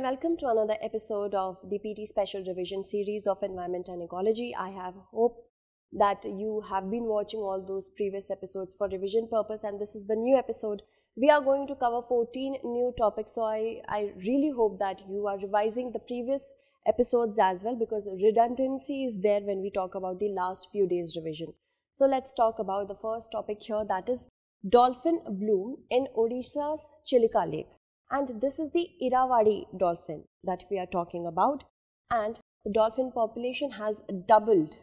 and welcome to another episode of the PT Special Revision series of Environment and Ecology. I have hope that you have been watching all those previous episodes for revision purpose and this is the new episode. We are going to cover 14 new topics so I, I really hope that you are revising the previous episodes as well because redundancy is there when we talk about the last few days revision. So let's talk about the first topic here that is dolphin bloom in Odisha's Chilika Lake. And this is the Irrawaddy dolphin that we are talking about. And the dolphin population has doubled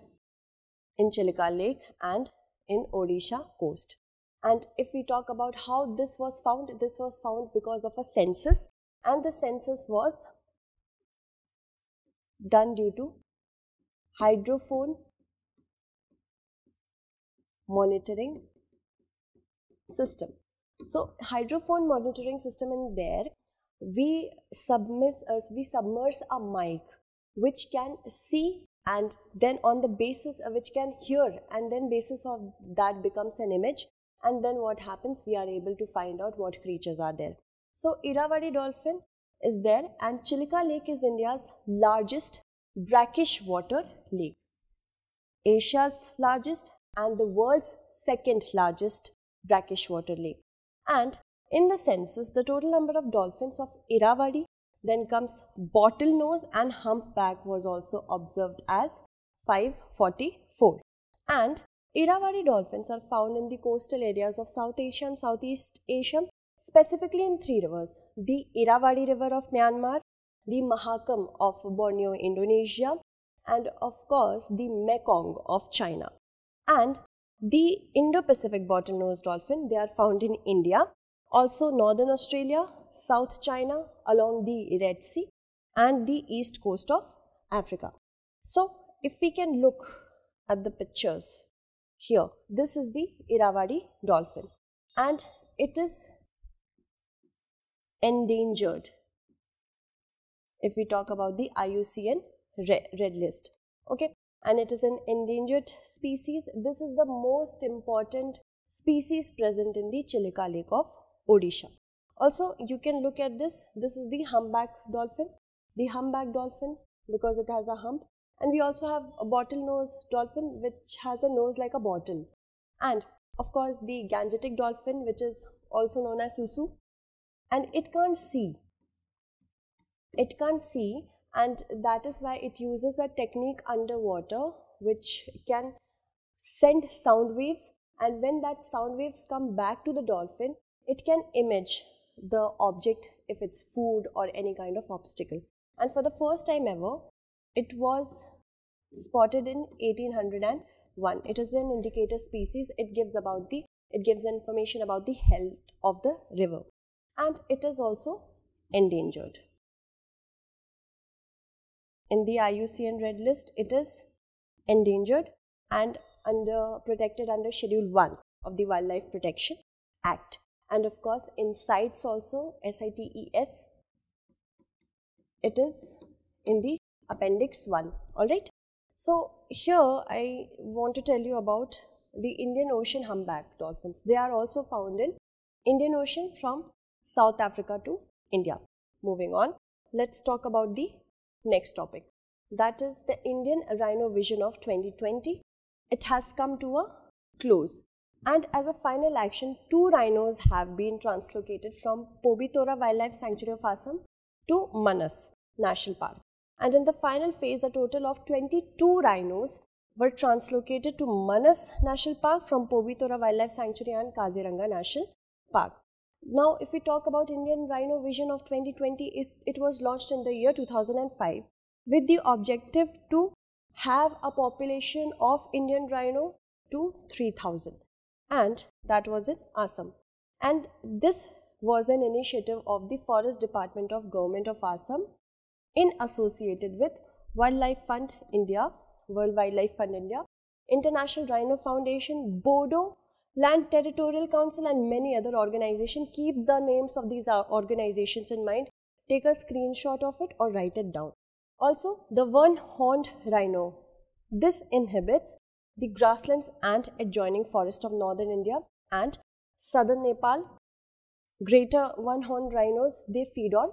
in Chilika Lake and in Odisha coast. And if we talk about how this was found, this was found because of a census and the census was done due to hydrophone monitoring system. So hydrophone monitoring system in there, we submiss, uh, we submerge a mic which can see and then on the basis of uh, which can hear and then basis of that becomes an image and then what happens we are able to find out what creatures are there. So Irrawaddy dolphin is there and Chilika lake is India's largest brackish water lake. Asia's largest and the world's second largest brackish water lake. And in the census, the total number of dolphins of Irrawaddy, then comes bottlenose and humpback was also observed as 544. And Irrawaddy dolphins are found in the coastal areas of South Asia and Southeast Asia, specifically in three rivers, the Irrawaddy River of Myanmar, the Mahakam of Borneo, Indonesia, and of course the Mekong of China. And the Indo-Pacific bottlenose dolphin, they are found in India, also northern Australia, South China, along the Red Sea and the east coast of Africa. So if we can look at the pictures here, this is the Irrawaddy dolphin and it is endangered if we talk about the IUCN red, red list. Okay, and it is an endangered species. This is the most important species present in the Chilika Lake of Odisha. Also, you can look at this. This is the humpback dolphin, the humpback dolphin because it has a hump. And we also have a bottlenose dolphin which has a nose like a bottle. And of course, the gangetic dolphin which is also known as susu. And it can't see. It can't see and that is why it uses a technique underwater which can send sound waves and when that sound waves come back to the dolphin it can image the object if it's food or any kind of obstacle and for the first time ever it was spotted in 1801 it is an indicator species it gives about the it gives information about the health of the river and it is also endangered in the IUCN Red List, it is endangered and under protected under Schedule 1 of the Wildlife Protection Act. And of course, in sites also, SITES, it is in the Appendix 1, alright. So, here I want to tell you about the Indian Ocean humpback dolphins. They are also found in Indian Ocean from South Africa to India. Moving on, let's talk about the next topic. That is the Indian Rhino Vision of 2020. It has come to a close. And as a final action, two rhinos have been translocated from Pobitora Wildlife Sanctuary of Assam to Manas National Park. And in the final phase, a total of 22 rhinos were translocated to Manas National Park from Pobitora Wildlife Sanctuary and Kaziranga National Park. Now, if we talk about Indian Rhino Vision of 2020, is it was launched in the year 2005 with the objective to have a population of Indian rhino to 3000 and that was in Assam. And this was an initiative of the Forest Department of Government of Assam in associated with Wildlife Fund India, World Wildlife Fund India, International Rhino Foundation, Bodo Land Territorial Council and many other organizations. Keep the names of these uh, organizations in mind. Take a screenshot of it or write it down. Also, the one-horned rhino. This inhibits the grasslands and adjoining forest of northern India and southern Nepal. Greater one-horned rhinos, they feed on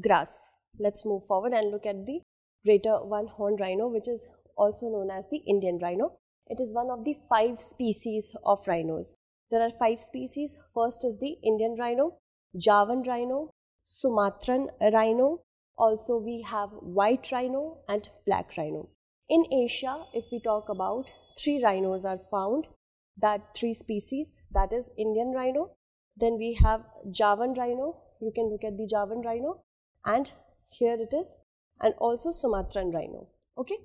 grass. Let's move forward and look at the greater one-horned rhino, which is also known as the Indian rhino. It is one of the five species of rhinos. There are five species. First is the Indian rhino, Javan rhino, Sumatran rhino, also we have white rhino and black rhino. In Asia, if we talk about three rhinos are found, that three species, that is Indian rhino, then we have Javan rhino, you can look at the Javan rhino and here it is and also Sumatran rhino. Okay,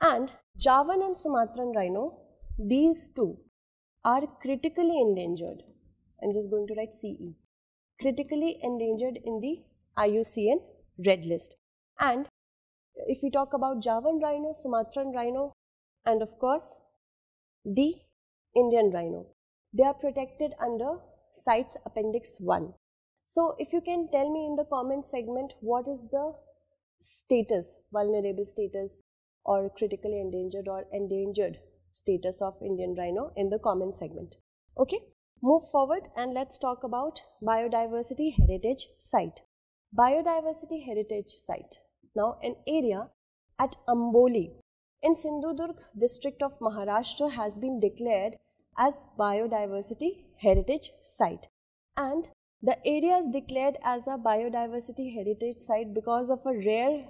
and Javan and Sumatran rhino, these two are critically endangered. I'm just going to write CE. Critically endangered in the IUCN red list. And if we talk about Javan rhino, Sumatran rhino, and of course the Indian rhino, they are protected under CITES Appendix 1. So, if you can tell me in the comment segment what is the status, vulnerable status, or critically endangered or endangered status of Indian rhino in the comment segment. Okay, move forward and let's talk about biodiversity heritage site. Biodiversity heritage site. Now, an area at Amboli in Sindhudurg district of Maharashtra has been declared as biodiversity heritage site and the area is declared as a biodiversity heritage site because of a rare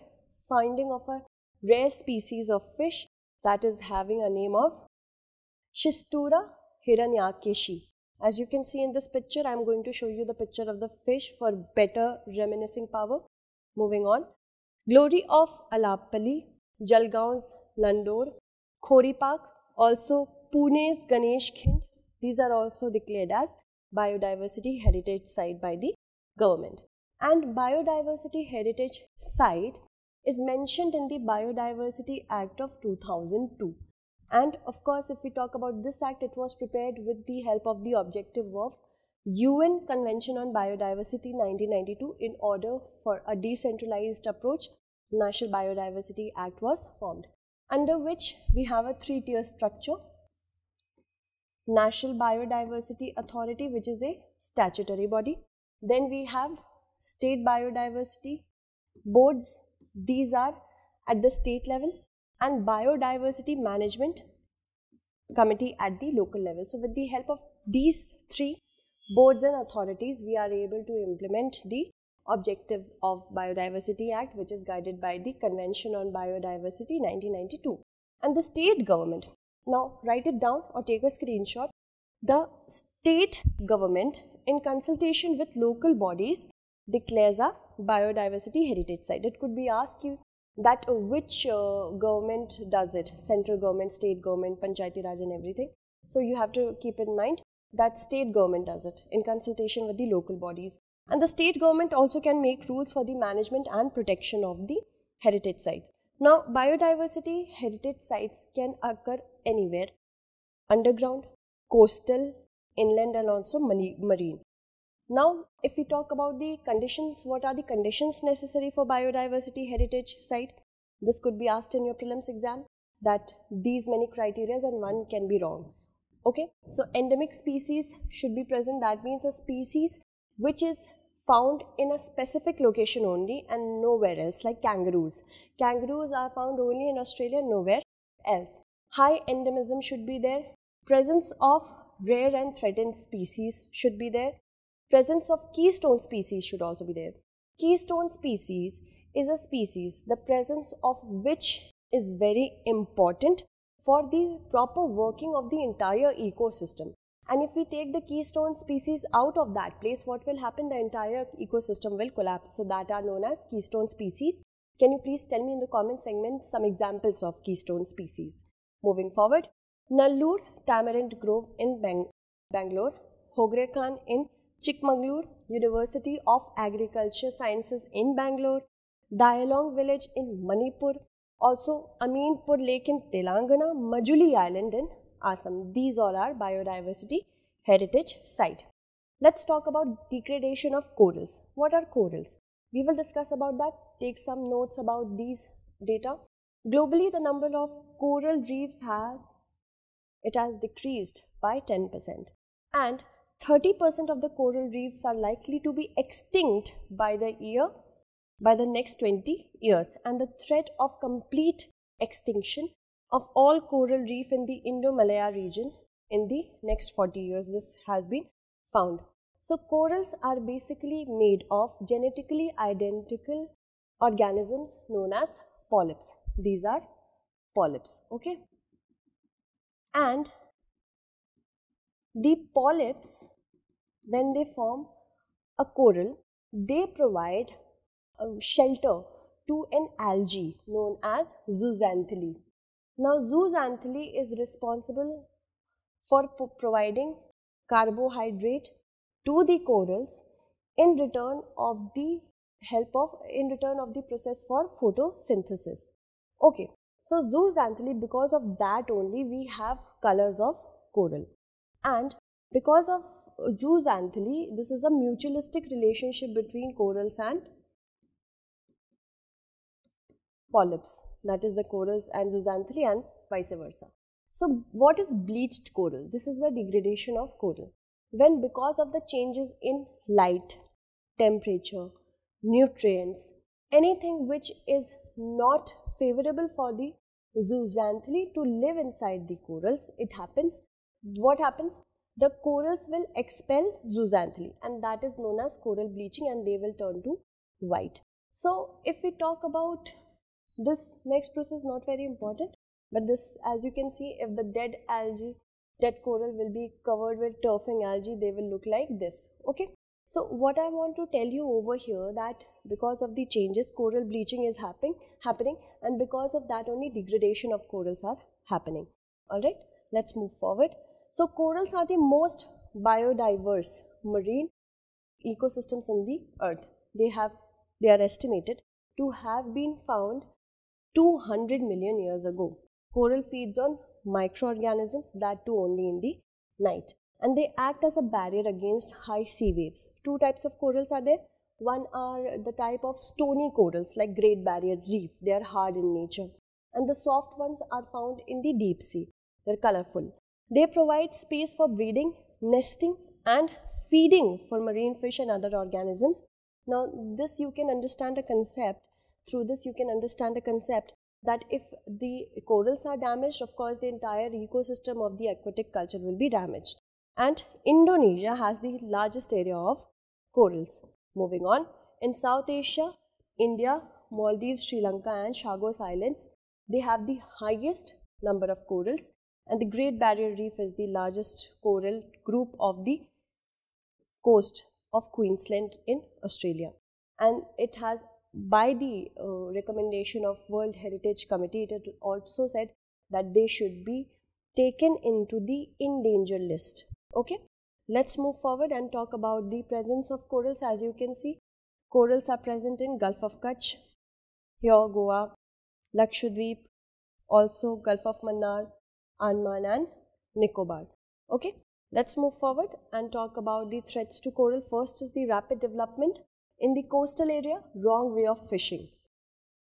finding of a rare species of fish that is having a name of Shistura hiranyakeshi. As you can see in this picture, I am going to show you the picture of the fish for better reminiscing power. Moving on. Glory of Alappali, Jalgaon's Landor, Khori Park, also Pune's Ganesh Khind. These are also declared as biodiversity heritage site by the government. And biodiversity heritage site is mentioned in the Biodiversity Act of 2002. And of course, if we talk about this act, it was prepared with the help of the objective of UN Convention on Biodiversity 1992 in order for a decentralized approach, National Biodiversity Act was formed, under which we have a three-tier structure. National Biodiversity Authority, which is a statutory body. Then we have state biodiversity boards these are at the state level and biodiversity management committee at the local level. So with the help of these three boards and authorities, we are able to implement the objectives of Biodiversity Act, which is guided by the Convention on Biodiversity 1992. And the state government, now write it down or take a screenshot. The state government, in consultation with local bodies, declares a biodiversity heritage site. It could be asked you that uh, which uh, government does it, central government, state government, Panchayati Raj and everything. So you have to keep in mind that state government does it in consultation with the local bodies. And the state government also can make rules for the management and protection of the heritage sites. Now, biodiversity heritage sites can occur anywhere underground, coastal, inland, and also marine. Now, if we talk about the conditions, what are the conditions necessary for biodiversity heritage site? This could be asked in your prelims exam that these many criteria and one can be wrong. Okay, so endemic species should be present. That means a species which is found in a specific location only and nowhere else, like kangaroos. Kangaroos are found only in Australia, nowhere else. High endemism should be there. Presence of rare and threatened species should be there presence of keystone species should also be there. Keystone species is a species the presence of which is very important for the proper working of the entire ecosystem. And if we take the keystone species out of that place, what will happen? The entire ecosystem will collapse. So that are known as keystone species. Can you please tell me in the comment segment some examples of keystone species? Moving forward, Nallur Tamarind Grove in Bang Bangalore, Hogre Khan in Chikmagalur, University of Agriculture Sciences in Bangalore, Dialong Village in Manipur, also Aminpur Lake in Telangana, Majuli Island in Assam. These all are biodiversity heritage site. Let's talk about degradation of corals. What are corals? We will discuss about that. Take some notes about these data. Globally, the number of coral reefs has it has decreased by 10% and 30% of the coral reefs are likely to be extinct by the year by the next 20 years and the threat of complete extinction of all coral reef in the Indo-Malaya region in the next 40 years this has been found so corals are basically made of genetically identical organisms known as polyps these are polyps okay and the polyps when they form a coral, they provide shelter to an algae known as zooxanthellae. Now, zooxanthellae is responsible for providing carbohydrate to the corals in return of the help of in return of the process for photosynthesis. Okay, so zooxanthellae because of that only we have colors of coral and because of zooxanthellae. This is a mutualistic relationship between corals and polyps, that is the corals and zooxanthellae and vice versa. So, what is bleached coral? This is the degradation of coral. When because of the changes in light, temperature, nutrients, anything which is not favorable for the zooxanthellae to live inside the corals, it happens. What happens? the corals will expel zooxanthellae and that is known as coral bleaching and they will turn to white. So if we talk about this next process not very important but this as you can see if the dead algae dead coral will be covered with turfing algae they will look like this okay so what I want to tell you over here that because of the changes coral bleaching is happening happening and because of that only degradation of corals are happening. Alright let's move forward. So corals are the most biodiverse marine ecosystems on the earth. They have they are estimated to have been found 200 million years ago. Coral feeds on microorganisms that do only in the night and they act as a barrier against high sea waves. Two types of corals are there. One are the type of stony corals like Great Barrier Reef. They are hard in nature and the soft ones are found in the deep sea. They're colorful they provide space for breeding, nesting and feeding for marine fish and other organisms. Now this you can understand a concept, through this you can understand a concept that if the corals are damaged, of course the entire ecosystem of the aquatic culture will be damaged. And Indonesia has the largest area of corals. Moving on, in South Asia, India, Maldives, Sri Lanka and Chagos Islands, they have the highest number of corals and the Great Barrier Reef is the largest coral group of the coast of Queensland in Australia. And it has, by the uh, recommendation of World Heritage Committee, it also said that they should be taken into the in danger list. Okay, let's move forward and talk about the presence of corals. As you can see, corals are present in Gulf of Kutch, here Goa, Lakshadweep, also Gulf of Mannar, Andaman and Nicobar. Okay, let's move forward and talk about the threats to coral. First is the rapid development in the coastal area, wrong way of fishing.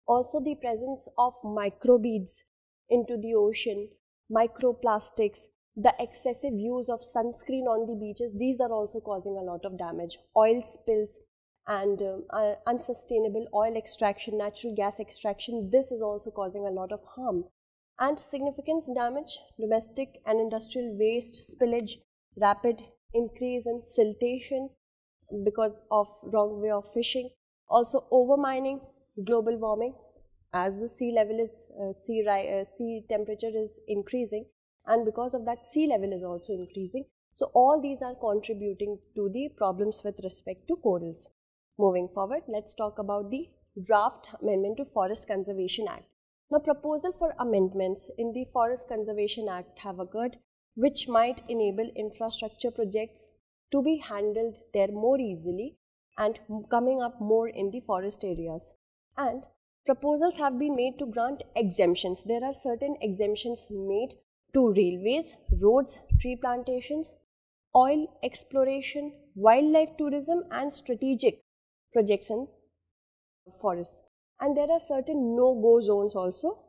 Also the presence of microbeads into the ocean, microplastics, the excessive use of sunscreen on the beaches, these are also causing a lot of damage. Oil spills and uh, unsustainable oil extraction, natural gas extraction, this is also causing a lot of harm and significant damage, domestic and industrial waste spillage, rapid increase in siltation because of wrong way of fishing, also overmining, global warming as the sea level is, uh, sea, uh, sea temperature is increasing and because of that sea level is also increasing. So all these are contributing to the problems with respect to corals. Moving forward, let's talk about the draft amendment to Forest Conservation Act. Now, proposal for amendments in the Forest Conservation Act have occurred, which might enable infrastructure projects to be handled there more easily and coming up more in the forest areas. And proposals have been made to grant exemptions. There are certain exemptions made to railways, roads, tree plantations, oil exploration, wildlife tourism and strategic projects in forests and there are certain no-go zones also.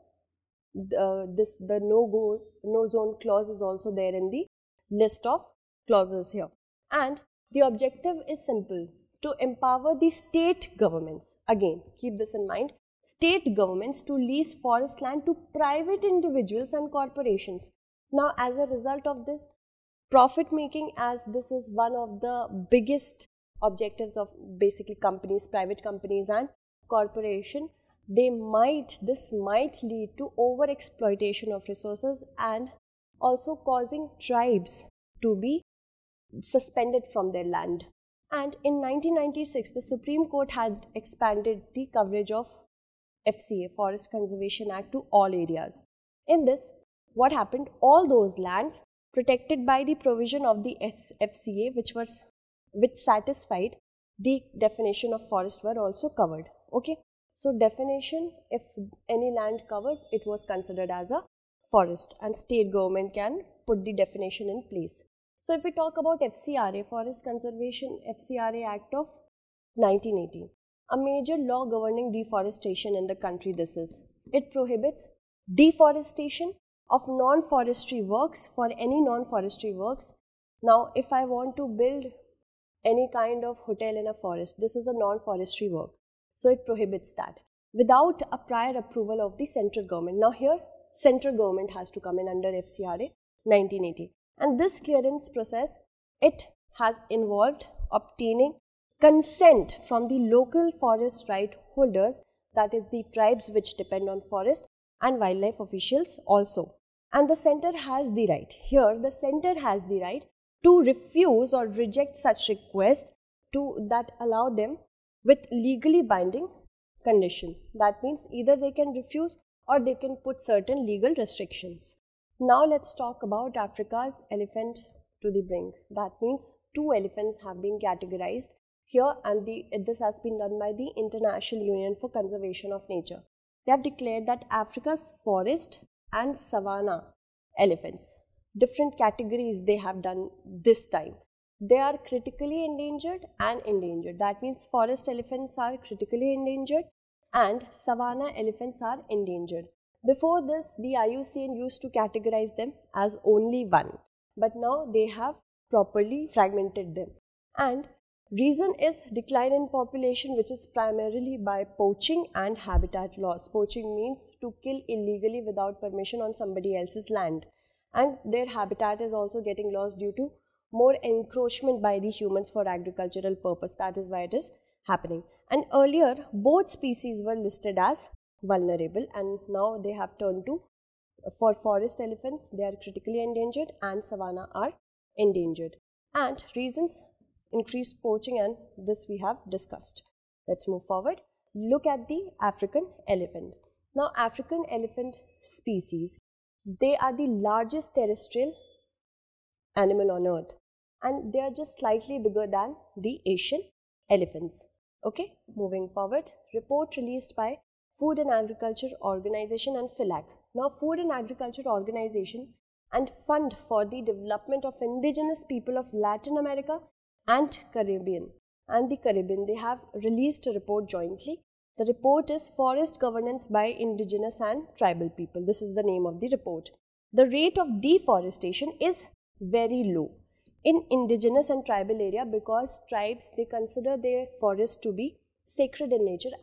Uh, this the no-go no zone clause is also there in the list of clauses here. And the objective is simple to empower the state governments. Again, keep this in mind state governments to lease forest land to private individuals and corporations. Now, as a result of this, profit making, as this is one of the biggest objectives of basically companies, private companies, and corporation they might this might lead to over exploitation of resources and also causing tribes to be suspended from their land and in 1996 the supreme court had expanded the coverage of fca forest conservation act to all areas in this what happened all those lands protected by the provision of the fca which was which satisfied the definition of forest were also covered okay so definition if any land covers it was considered as a forest and state government can put the definition in place so if we talk about fcra forest conservation fcra act of 1980 a major law governing deforestation in the country this is it prohibits deforestation of non-forestry works for any non-forestry works now if i want to build any kind of hotel in a forest this is a non-forestry work so it prohibits that without a prior approval of the central government. Now here, central government has to come in under FCRA 1980. And this clearance process, it has involved obtaining consent from the local forest right holders, that is the tribes which depend on forest and wildlife officials also. And the center has the right, here the center has the right to refuse or reject such request to that allow them with legally binding condition. That means either they can refuse or they can put certain legal restrictions. Now let's talk about Africa's elephant to the brink. That means two elephants have been categorized here and the, this has been done by the International Union for Conservation of Nature. They have declared that Africa's forest and savanna elephants, different categories they have done this time they are critically endangered and endangered. That means forest elephants are critically endangered and savanna elephants are endangered. Before this, the IUCN used to categorize them as only one, but now they have properly fragmented them. And reason is decline in population which is primarily by poaching and habitat loss. Poaching means to kill illegally without permission on somebody else's land and their habitat is also getting lost due to more encroachment by the humans for agricultural purpose. That is why it is happening. And earlier, both species were listed as vulnerable and now they have turned to, for forest elephants, they are critically endangered and savanna are endangered. And reasons, increased poaching and this we have discussed. Let's move forward. Look at the African elephant. Now, African elephant species, they are the largest terrestrial animal on earth and they are just slightly bigger than the Asian elephants. Okay, moving forward, report released by Food and Agriculture Organization and FILAC. Now, Food and Agriculture Organization and Fund for the Development of Indigenous People of Latin America and Caribbean and the Caribbean, they have released a report jointly. The report is Forest Governance by Indigenous and Tribal People. This is the name of the report. The rate of deforestation is very low in indigenous and tribal area because tribes they consider their forest to be sacred in nature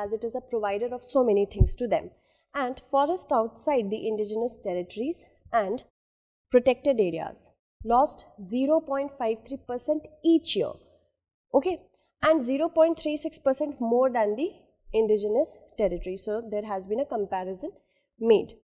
as it is a provider of so many things to them and forest outside the indigenous territories and protected areas lost 0.53% each year okay and 0.36% more than the indigenous territory so there has been a comparison made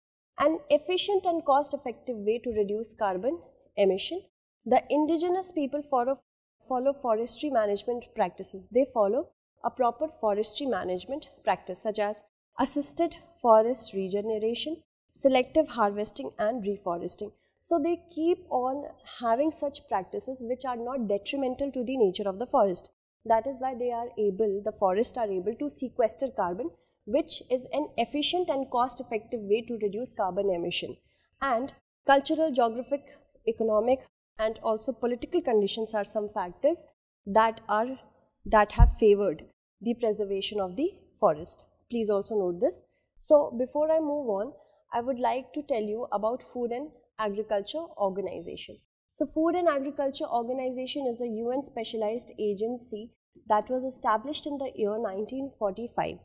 an efficient and cost effective way to reduce carbon emission the indigenous people follow, follow forestry management practices. They follow a proper forestry management practice such as assisted forest regeneration, selective harvesting and reforesting. So they keep on having such practices which are not detrimental to the nature of the forest. That is why they are able, the forests are able to sequester carbon which is an efficient and cost effective way to reduce carbon emission. And cultural, geographic, economic, and also political conditions are some factors that are that have favored the preservation of the forest. Please also note this. So before I move on, I would like to tell you about Food and Agriculture Organization. So Food and Agriculture Organization is a UN specialized agency that was established in the year 1945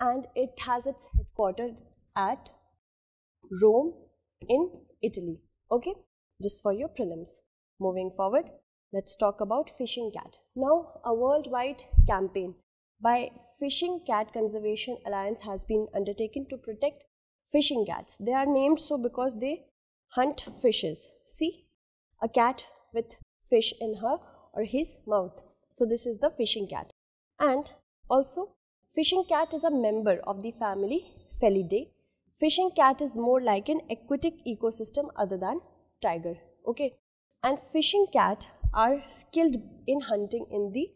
and it has its headquarters at Rome in Italy. Okay, just for your prelims. Moving forward, let's talk about Fishing Cat. Now, a worldwide campaign by Fishing Cat Conservation Alliance has been undertaken to protect fishing cats. They are named so because they hunt fishes. See, a cat with fish in her or his mouth. So this is the fishing cat. And also, fishing cat is a member of the family Felidae. Fishing cat is more like an aquatic ecosystem other than tiger. Okay, and fishing cat are skilled in hunting in the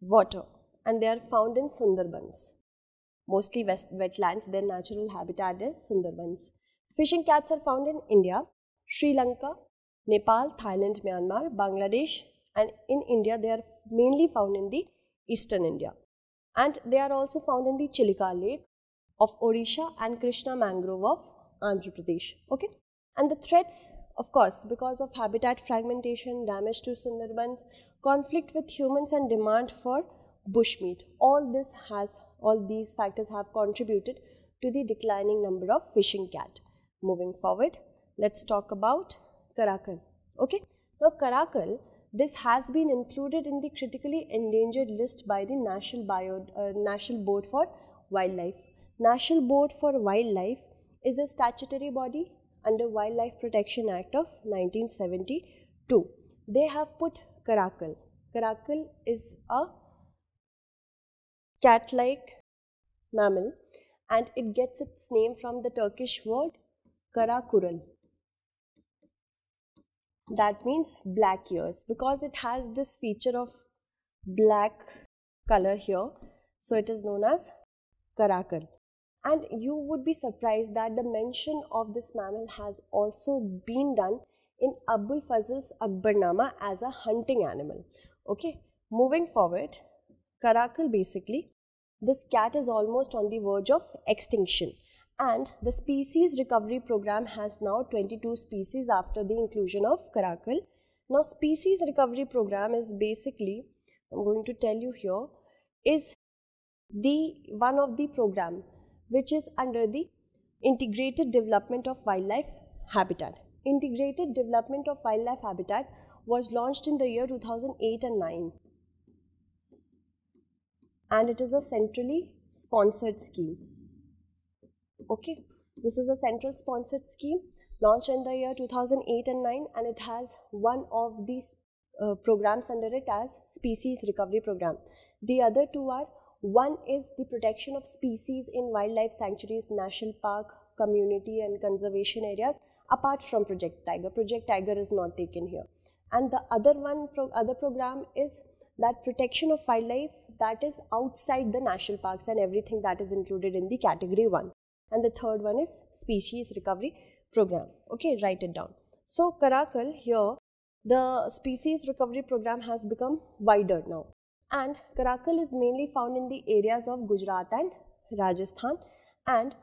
water and they are found in Sundarbans. Mostly west wetlands, their natural habitat is Sundarbans. Fishing cats are found in India, Sri Lanka, Nepal, Thailand, Myanmar, Bangladesh and in India they are mainly found in the eastern India. And they are also found in the Chilika Lake of Odisha and Krishna mangrove of Andhra Pradesh. Okay. And the threats of course, because of habitat fragmentation, damage to Sundarbans, conflict with humans and demand for bushmeat. All this has, all these factors have contributed to the declining number of fishing cat. Moving forward, let's talk about Karakal. Okay, now Karakal, this has been included in the critically endangered list by the National, Bio, uh, National Board for Wildlife. National Board for Wildlife is a statutory body under Wildlife Protection Act of 1972. They have put caracal. Caracal is a cat-like mammal and it gets its name from the Turkish word karakural. That means black ears because it has this feature of black color here. So it is known as karakal. And you would be surprised that the mention of this mammal has also been done in Abul Fazl's Akbarnama as a hunting animal. Okay, moving forward, Karakal basically, this cat is almost on the verge of extinction and the species recovery program has now 22 species after the inclusion of Karakal. Now species recovery program is basically, I'm going to tell you here, is the one of the program which is under the integrated development of wildlife habitat. Integrated development of wildlife habitat was launched in the year 2008 and 9 and it is a centrally sponsored scheme. Okay, this is a central sponsored scheme launched in the year 2008 and 9 and it has one of these uh, programs under it as species recovery program. The other two are one is the protection of species in wildlife sanctuaries, national park, community and conservation areas apart from Project Tiger. Project Tiger is not taken here. And the other one, pro other program is that protection of wildlife that is outside the national parks and everything that is included in the category 1. And the third one is species recovery program. Okay, write it down. So Karakal here, the species recovery program has become wider now and karakal is mainly found in the areas of Gujarat and Rajasthan and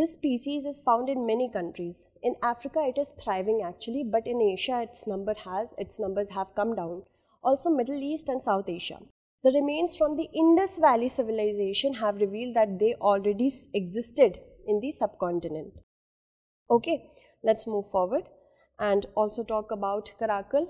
this species is found in many countries. In Africa it is thriving actually but in Asia its number has its numbers have come down. Also Middle East and South Asia. The remains from the Indus Valley civilization have revealed that they already existed in the subcontinent. Okay, let's move forward and also talk about Karakal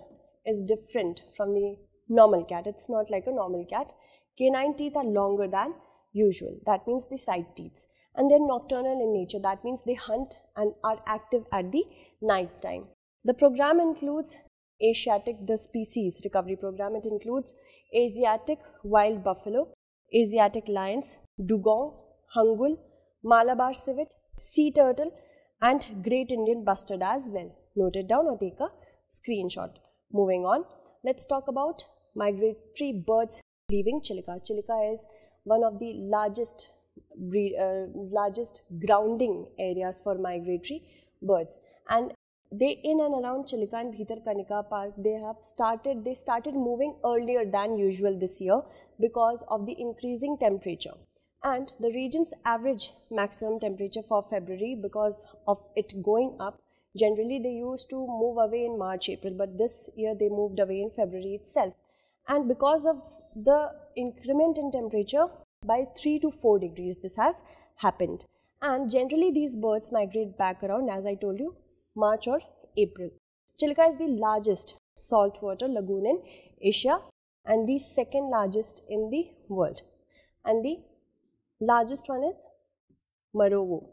is different from the normal cat. It's not like a normal cat. Canine teeth are longer than usual. That means the side teeth. And they're nocturnal in nature. That means they hunt and are active at the night time. The program includes Asiatic, the species recovery program. It includes Asiatic wild buffalo, Asiatic lions, dugong, hangul, Malabar civet, sea turtle, and great Indian bustard as well. Note it down or take a screenshot. Moving on, let's talk about migratory birds leaving Chilika. Chilika is one of the largest uh, largest grounding areas for migratory birds and they in and around Chilika and Bhitar Kanika Park they have started they started moving earlier than usual this year because of the increasing temperature and the region's average maximum temperature for February because of it going up generally they used to move away in March April but this year they moved away in February itself and because of the increment in temperature by 3 to 4 degrees this has happened and generally these birds migrate back around as I told you March or April. Chilka is the largest saltwater lagoon in Asia and the second largest in the world and the largest one is Marovo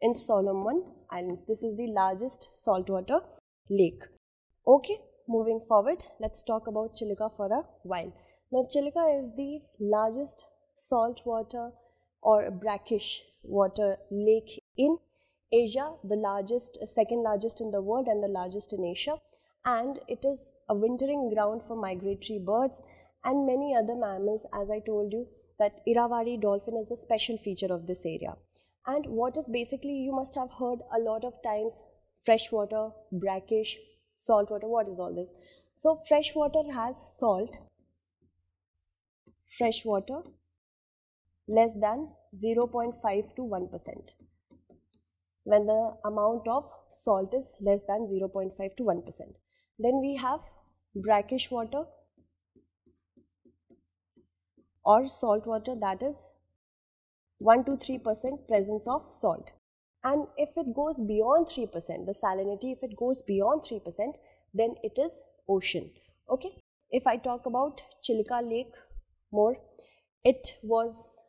in Solomon Islands. This is the largest saltwater lake. Okay. Moving forward, let's talk about Chilica for a while. Now, Chilica is the largest saltwater or brackish water lake in Asia, the largest, second largest in the world and the largest in Asia. And it is a wintering ground for migratory birds and many other mammals, as I told you, that Irrawaddy dolphin is a special feature of this area. And what is basically, you must have heard a lot of times, freshwater, brackish, salt water, what is all this? So, fresh water has salt, fresh water less than 0.5 to 1 percent when the amount of salt is less than 0.5 to 1 percent. Then we have brackish water or salt water that is 1 to 3 percent presence of salt. And if it goes beyond 3%, the salinity, if it goes beyond 3%, then it is ocean. Okay. If I talk about Chilika Lake more, it was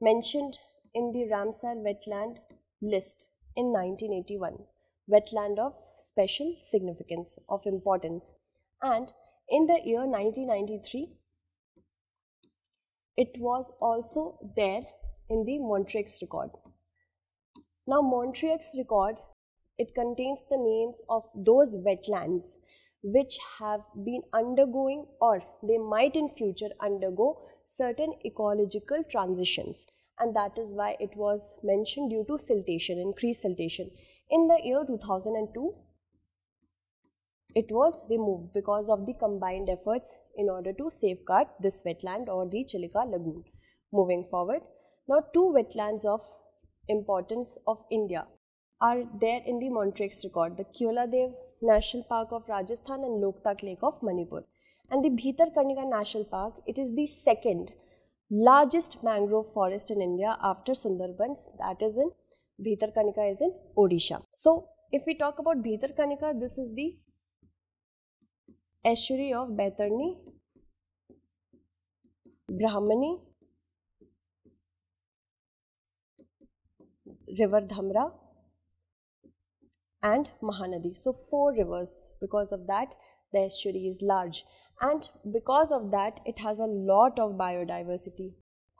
mentioned in the Ramsar wetland list in 1981, wetland of special significance, of importance. And in the year 1993, it was also there in the Montreux record. Now Montreux record, it contains the names of those wetlands which have been undergoing or they might in future undergo certain ecological transitions and that is why it was mentioned due to siltation, increased siltation. In the year 2002, it was removed because of the combined efforts in order to safeguard this wetland or the Chilika lagoon. Moving forward, now two wetlands of importance of India are there in the Montreux record, the Kyoladev National Park of Rajasthan and Loktak Lake of Manipur. And the Bhitarkaniga National Park, it is the second largest mangrove forest in India after Sundarbans, that is in Bhitarkanika is in Odisha. So if we talk about Bhitarkanika, this is the estuary of Baitarni, Brahmani river Dhamra and Mahanadi. So four rivers. Because of that, the estuary is large. And because of that, it has a lot of biodiversity.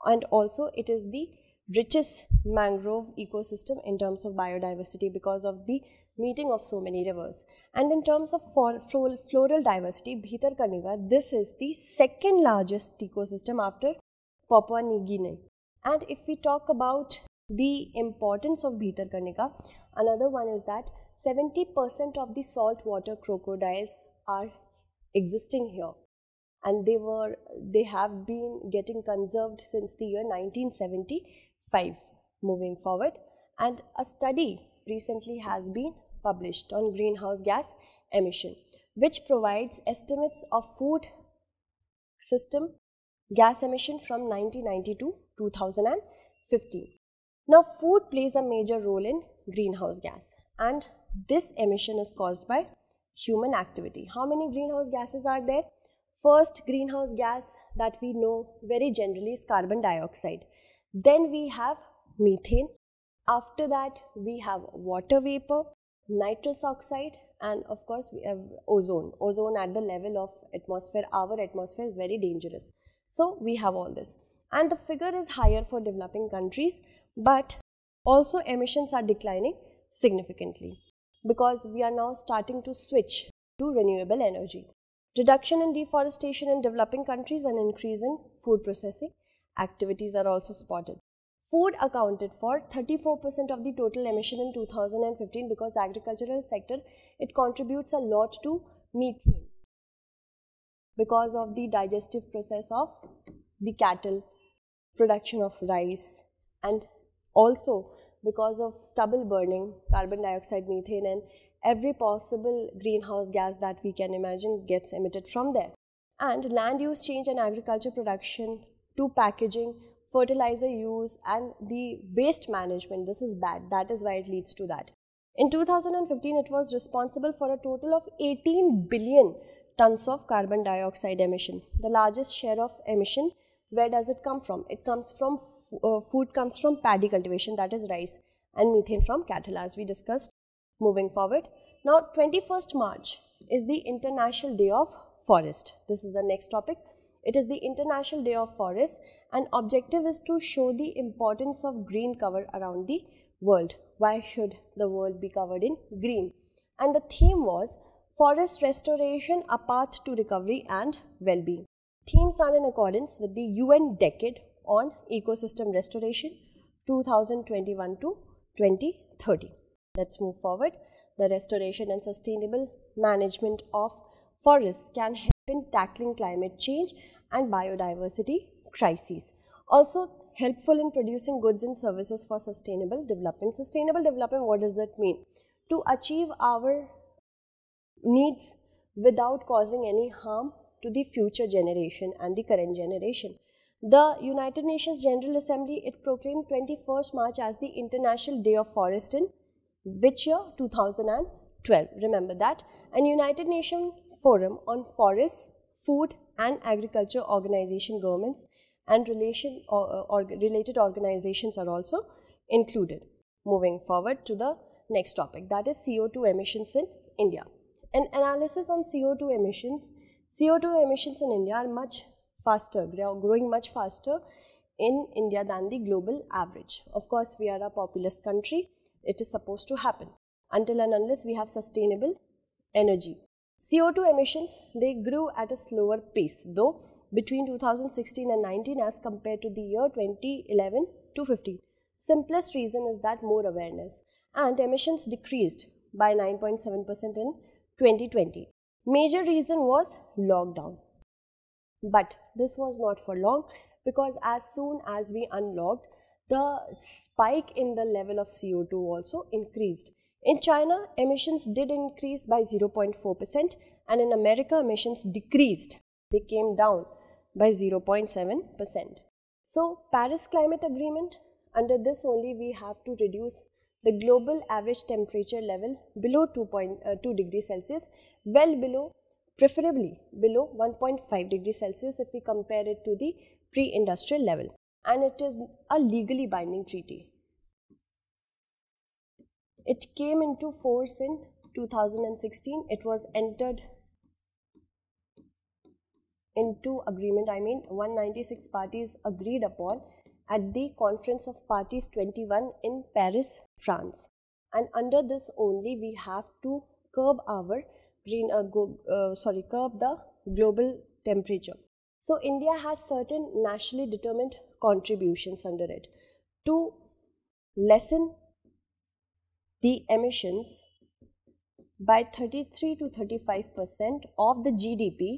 And also it is the richest mangrove ecosystem in terms of biodiversity because of the meeting of so many rivers. And in terms of floral diversity, Bhitar Kaniga, this is the second largest ecosystem after Papua New Guinea. And if we talk about the importance of Bhitarkanika. Another one is that 70% of the saltwater crocodiles are existing here and they were they have been getting conserved since the year 1975 moving forward and a study recently has been published on greenhouse gas emission which provides estimates of food system gas emission from 1990 to 2015 now food plays a major role in greenhouse gas and this emission is caused by human activity. How many greenhouse gases are there? First greenhouse gas that we know very generally is carbon dioxide. Then we have methane. After that we have water vapor, nitrous oxide and of course we have ozone. Ozone at the level of atmosphere, our atmosphere is very dangerous. So we have all this and the figure is higher for developing countries but also emissions are declining significantly because we are now starting to switch to renewable energy. Reduction in deforestation in developing countries and increase in food processing activities are also spotted. Food accounted for 34% of the total emission in 2015 because agricultural sector it contributes a lot to methane because of the digestive process of the cattle production of rice and also because of stubble burning, carbon dioxide, methane and every possible greenhouse gas that we can imagine gets emitted from there. And land use change and agriculture production to packaging, fertilizer use and the waste management, this is bad. That is why it leads to that. In 2015, it was responsible for a total of 18 billion tons of carbon dioxide emission. The largest share of emission where does it come from? It comes from uh, food comes from paddy cultivation, that is rice, and methane from cattle, as we discussed. Moving forward, now 21st March is the International Day of Forest. This is the next topic. It is the International Day of Forest, and objective is to show the importance of green cover around the world. Why should the world be covered in green? And the theme was forest restoration, a path to recovery and well-being. Themes are in accordance with the UN Decade on Ecosystem Restoration 2021 to 2030. Let's move forward. The restoration and sustainable management of forests can help in tackling climate change and biodiversity crises. Also helpful in producing goods and services for sustainable development. Sustainable development, what does that mean? To achieve our needs without causing any harm to the future generation and the current generation. The United Nations General Assembly, it proclaimed 21st March as the International Day of Forest in which year? 2012. Remember that. And United Nations Forum on Forests, Food and Agriculture Organization Governments and relation or, uh, uh, or related organizations are also included. Moving forward to the next topic that is CO2 emissions in India. An analysis on CO2 emissions CO2 emissions in India are much faster, growing much faster in India than the global average. Of course, we are a populous country. It is supposed to happen until and unless we have sustainable energy. CO2 emissions, they grew at a slower pace though between 2016 and 19 as compared to the year 2011 to 15. Simplest reason is that more awareness and emissions decreased by 9.7% in 2020. Major reason was lockdown. But this was not for long because as soon as we unlocked, the spike in the level of CO2 also increased. In China, emissions did increase by 0.4% and in America, emissions decreased. They came down by 0.7%. So, Paris Climate Agreement, under this only we have to reduce the global average temperature level below 2, point, uh, 2 degrees Celsius well below, preferably below 1.5 degrees Celsius if we compare it to the pre-industrial level and it is a legally binding treaty. It came into force in 2016. It was entered into agreement, I mean 196 parties agreed upon at the Conference of Parties 21 in Paris, France. And under this only we have to curb our green uh, go, uh, sorry curve the global temperature so india has certain nationally determined contributions under it to lessen the emissions by 33 to 35 percent of the gdp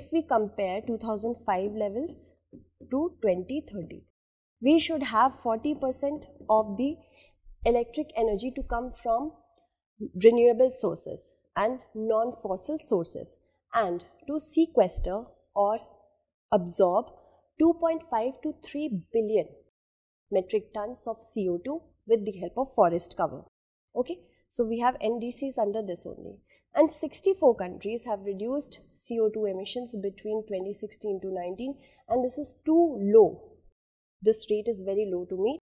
if we compare 2005 levels to 2030 we should have 40% of the electric energy to come from renewable sources and non-fossil sources and to sequester or absorb 2.5 to 3 billion metric tons of CO2 with the help of forest cover. Okay, so we have NDCs under this only. And 64 countries have reduced CO2 emissions between 2016 to 19 and this is too low. This rate is very low to meet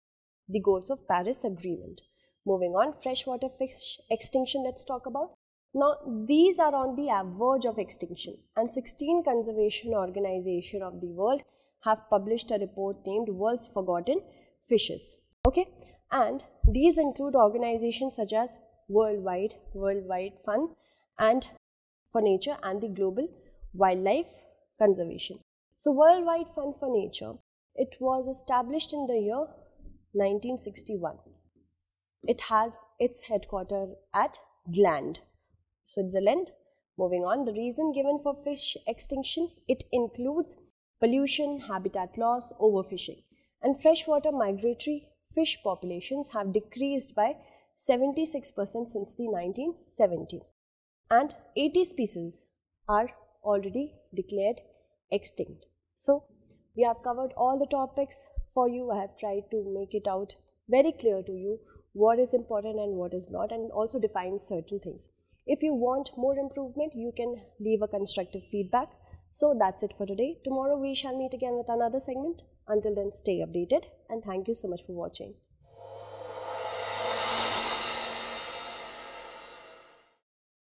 the goals of Paris Agreement. Moving on, freshwater fish extinction let's talk about. Now, these are on the verge of extinction and 16 conservation organizations of the world have published a report named World's Forgotten Fishes. Okay, and these include organizations such as Worldwide, Worldwide Fund and for Nature and the Global Wildlife Conservation. So Worldwide Fund for Nature, it was established in the year 1961. It has its headquarters at Gland, Switzerland. Moving on, the reason given for fish extinction, it includes pollution, habitat loss, overfishing. And freshwater migratory fish populations have decreased by 76% since the 1970s, And 80 species are already declared extinct. So, we have covered all the topics for you. I have tried to make it out very clear to you what is important and what is not and also define certain things. If you want more improvement, you can leave a constructive feedback. So that's it for today. Tomorrow we shall meet again with another segment. Until then, stay updated and thank you so much for watching.